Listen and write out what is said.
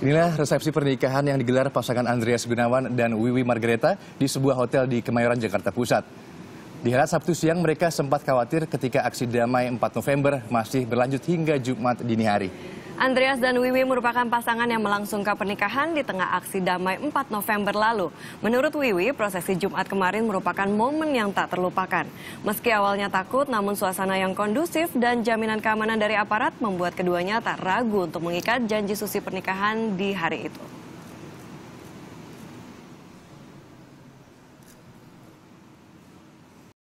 Inilah resepsi pernikahan yang digelar pasangan Andreas Gunawan dan Wiwi Margareta di sebuah hotel di Kemayoran, Jakarta Pusat. Dihelat Sabtu siang, mereka sempat khawatir ketika aksi damai 4 November masih berlanjut hingga Jumat dini hari. Andreas dan Wiwi merupakan pasangan yang melangsungkan pernikahan di tengah aksi damai 4 November lalu. Menurut Wiwi, prosesi Jumat kemarin merupakan momen yang tak terlupakan. Meski awalnya takut, namun suasana yang kondusif dan jaminan keamanan dari aparat membuat keduanya tak ragu untuk mengikat janji susi pernikahan di hari itu.